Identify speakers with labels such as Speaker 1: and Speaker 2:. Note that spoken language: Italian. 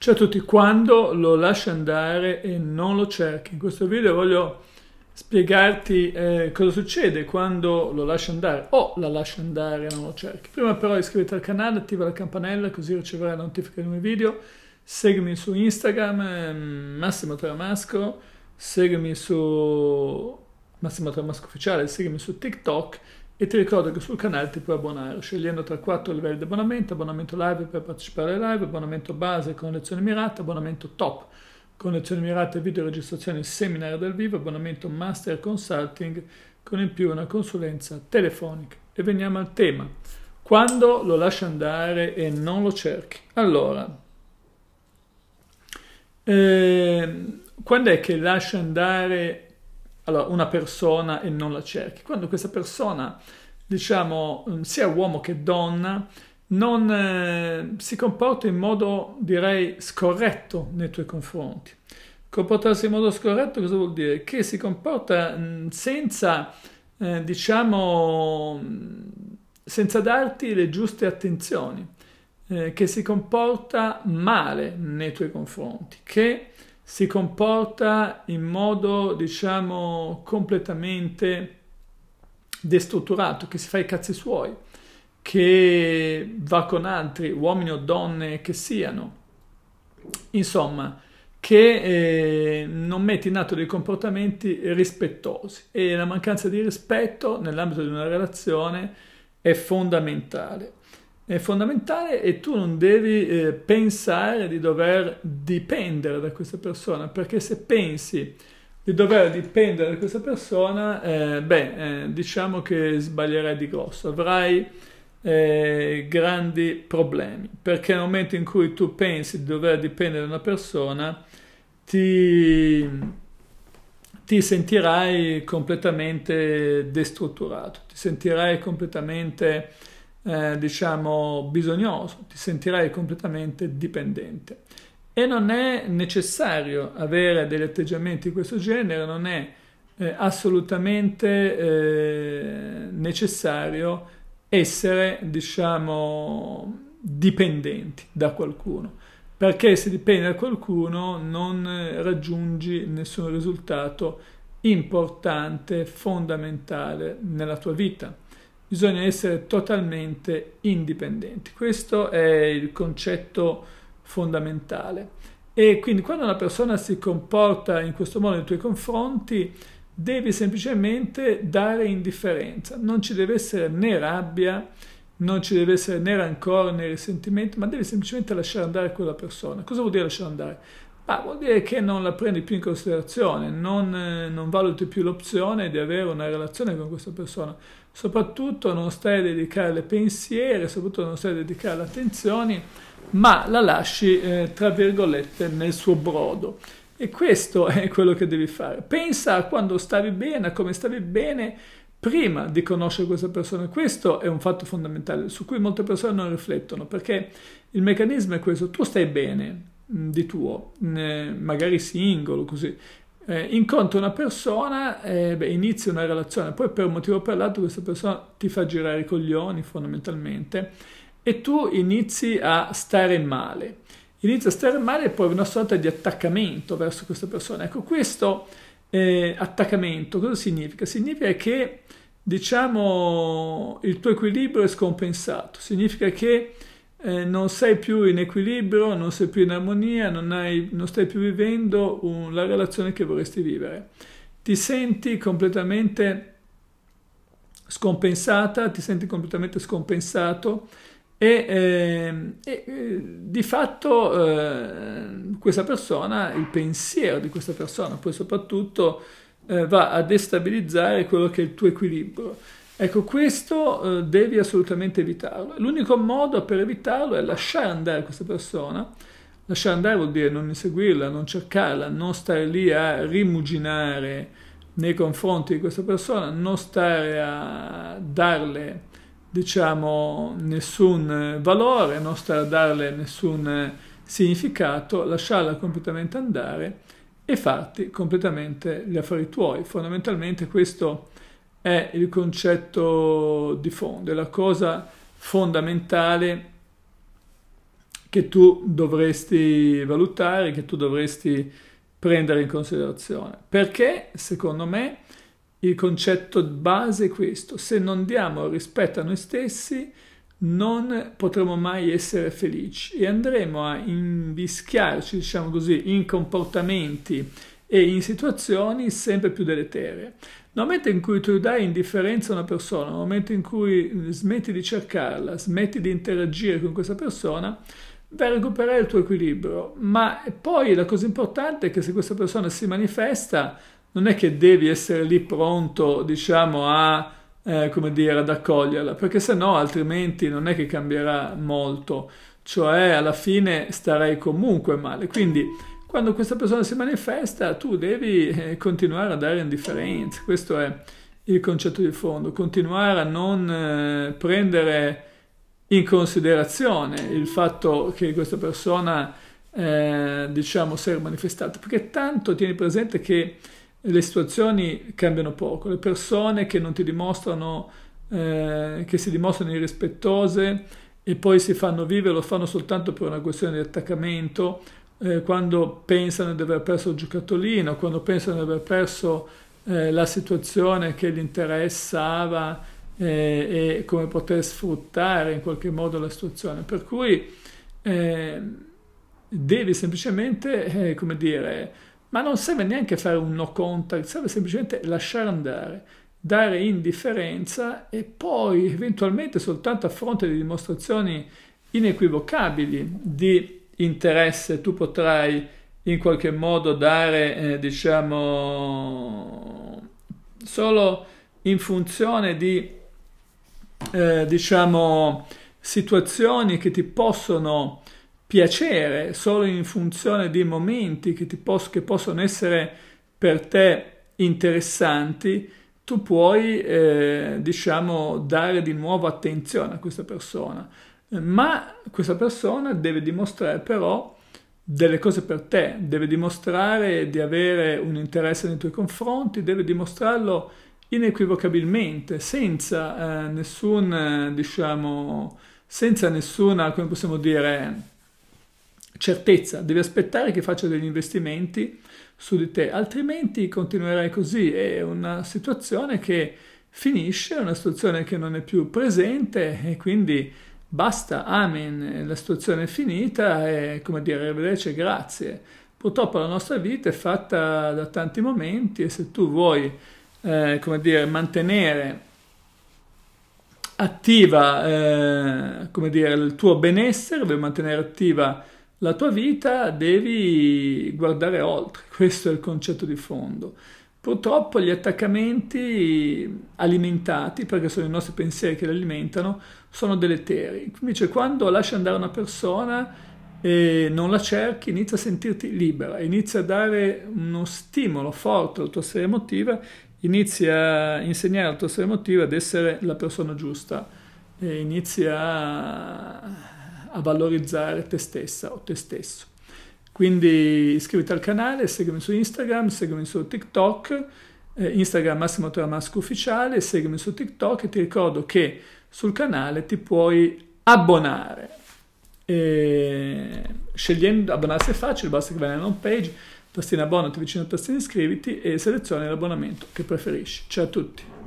Speaker 1: Ciao a tutti, quando lo lasci andare e non lo cerchi. In questo video voglio spiegarti eh, cosa succede quando lo lasci andare o la lasci andare e non lo cerchi. Prima però iscriviti al canale, attiva la campanella così riceverai la notifica dei miei video. Seguimi su Instagram, eh, Massimo Tramasco, seguimi su Massimo Tramasco Ufficiale, seguimi su TikTok e ti ricordo che sul canale ti puoi abbonare scegliendo tra quattro livelli di abbonamento, abbonamento live per partecipare alle live, abbonamento base con lezioni mirate, abbonamento top con lezioni mirate, video registrazione, seminario dal vivo, abbonamento master consulting con in più una consulenza telefonica. E veniamo al tema. Quando lo lasci andare e non lo cerchi? Allora, eh, quando è che lasci andare allora, una persona e non la cerchi. Quando questa persona, diciamo, mm, sia uomo che donna, non eh, si comporta in modo, direi, scorretto nei tuoi confronti. Comportarsi in modo scorretto cosa vuol dire? Che si comporta mh, mm, senza, eh, diciamo, mm, senza darti le giuste attenzioni, eh, che si comporta male nei tuoi confronti, che si comporta in modo, diciamo, completamente destrutturato, che si fa i cazzi suoi, che va con altri, uomini o donne che siano. Insomma, che eh, non mette in atto dei comportamenti rispettosi e la mancanza di rispetto nell'ambito di una relazione è fondamentale è fondamentale e tu non devi eh, pensare di dover dipendere da questa persona, perché se pensi di dover dipendere da questa persona, eh, beh, eh, diciamo che sbaglierai di grosso, avrai eh, grandi problemi, perché nel momento in cui tu pensi di dover dipendere da una persona, ti, ti sentirai completamente destrutturato, ti sentirai completamente eh, diciamo, bisognoso, ti sentirai completamente dipendente. E non è necessario avere degli atteggiamenti di questo genere, non è eh, assolutamente eh, necessario essere, diciamo, dipendenti da qualcuno. Perché se dipendi da qualcuno non eh, raggiungi nessun risultato importante, fondamentale nella tua vita bisogna essere totalmente indipendenti. Questo è il concetto fondamentale. E quindi quando una persona si comporta in questo modo nei tuoi confronti, devi semplicemente dare indifferenza. Non ci deve essere né rabbia, non ci deve essere né rancore né risentimento, ma devi semplicemente lasciare andare quella persona. Cosa vuol dire lasciare andare? Ma vuol dire che non la prendi più in considerazione, non, eh, non valuti più l'opzione di avere una relazione con questa persona. Soprattutto non stai a dedicare le pensiere, soprattutto non stai a dedicare le attenzioni, ma la lasci, eh, tra virgolette, nel suo brodo. E questo è quello che devi fare. Pensa a quando stavi bene, a come stavi bene prima di conoscere questa persona. Questo è un fatto fondamentale su cui molte persone non riflettono perché il meccanismo è questo. Tu stai bene, Mm, di tuo, magari singolo, così. Eh, incontro una persona, eh, beh, inizia una relazione, poi per un motivo o per l'altro questa persona ti fa girare i coglioni fondamentalmente e tu inizi a stare male. Inizia a stare male e poi una sorta di attaccamento verso questa persona. Ecco, questo eh, attaccamento cosa significa? Significa che, diciamo, il tuo equilibrio è scompensato, significa che eh, non sei più in equilibrio, non sei più in armonia, non, hai, non stai più vivendo un, la relazione che vorresti vivere. Ti senti completamente scompensata, ti senti completamente scompensato e, ehm, eh, e di fatto eh, questa persona, il pensiero di questa persona, poi soprattutto eh, va a destabilizzare quello che è il tuo equilibrio. Ecco, questo eh, devi assolutamente evitarlo. L'unico modo per evitarlo è lasciare andare questa persona. Lasciare andare vuol dire non inseguirla, non cercarla, non stare lì a rimuginare nei confronti di questa persona, non stare a darle, diciamo, nessun valore, non stare a darle nessun significato, lasciarla completamente andare e farti completamente gli affari tuoi. Fondamentalmente questo è il concetto di fondo, è la cosa fondamentale che tu dovresti valutare, che tu dovresti prendere in considerazione. Perché, secondo me, il concetto base è questo. Se non diamo rispetto a noi stessi, non potremo mai essere felici e andremo a invischiarci, diciamo così, in comportamenti e in situazioni sempre più deleterie. Nel momento in cui tu dai indifferenza a una persona, nel momento in cui smetti di cercarla, smetti di interagire con questa persona, vai a recuperare il tuo equilibrio. Ma poi la cosa importante è che se questa persona si manifesta, non è che devi essere lì pronto, diciamo, a, eh, come dire, ad accoglierla, perché se no altrimenti non è che cambierà molto. Cioè, alla fine starei comunque male. Quindi quando questa persona si manifesta, tu devi eh, continuare a dare indifferenza. Questo è il concetto di fondo, continuare a non eh, prendere in considerazione il fatto che questa persona, eh, diciamo, si è manifestata, perché tanto tieni presente che le situazioni cambiano poco, le persone che non ti dimostrano, eh, che si dimostrano irrispettose e poi si fanno vivere lo fanno soltanto per una questione di attaccamento eh, quando pensano di aver perso il giocattolino, quando pensano di aver perso eh, la situazione che gli interessava eh, e come poter sfruttare in qualche modo la situazione. Per cui ehm, devi semplicemente, eh, come dire, ma non serve neanche fare un no contact, serve semplicemente lasciare andare, dare indifferenza e poi eventualmente soltanto a fronte di dimostrazioni inequivocabili di interesse tu potrai in qualche modo dare, eh, diciamo, solo in funzione di, eh, diciamo, situazioni che ti possono piacere, solo in funzione di momenti che, pos che possono essere per te interessanti, tu puoi, eh, diciamo, dare di nuovo attenzione a questa persona ma questa persona deve dimostrare però delle cose per te, deve dimostrare di avere un interesse nei tuoi confronti, deve dimostrarlo inequivocabilmente, senza eh, nessun, eh, diciamo, senza nessuna, come possiamo dire, certezza. Devi aspettare che faccia degli investimenti su di te, altrimenti continuerai così. È una situazione che finisce, è una situazione che non è più presente e quindi basta, amen, la situazione è finita e come dire, arrivederci, grazie. Purtroppo la nostra vita è fatta da tanti momenti e se tu vuoi, eh, come dire, mantenere attiva, eh, come dire, il tuo benessere, devi mantenere attiva la tua vita, devi guardare oltre. Questo è il concetto di fondo. Purtroppo gli attaccamenti alimentati, perché sono i nostri pensieri che li alimentano, sono deleteri. Invece quando lasci andare una persona e non la cerchi, inizia a sentirti libera, inizia a dare uno stimolo forte alla tua serie emotiva, inizia a insegnare alla tua serie emotiva ad essere la persona giusta e inizia a, a valorizzare te stessa o te stesso. Quindi iscriviti al canale, seguimi su Instagram, seguimi su TikTok, eh, Instagram Massimo Tramasco Ufficiale, seguimi su TikTok e ti ricordo che sul canale ti puoi abbonare. E scegliendo abbonarsi è facile, basta che vai nella home page, tastina abbonati vicino a tastina iscriviti e selezioni l'abbonamento che preferisci. Ciao a tutti!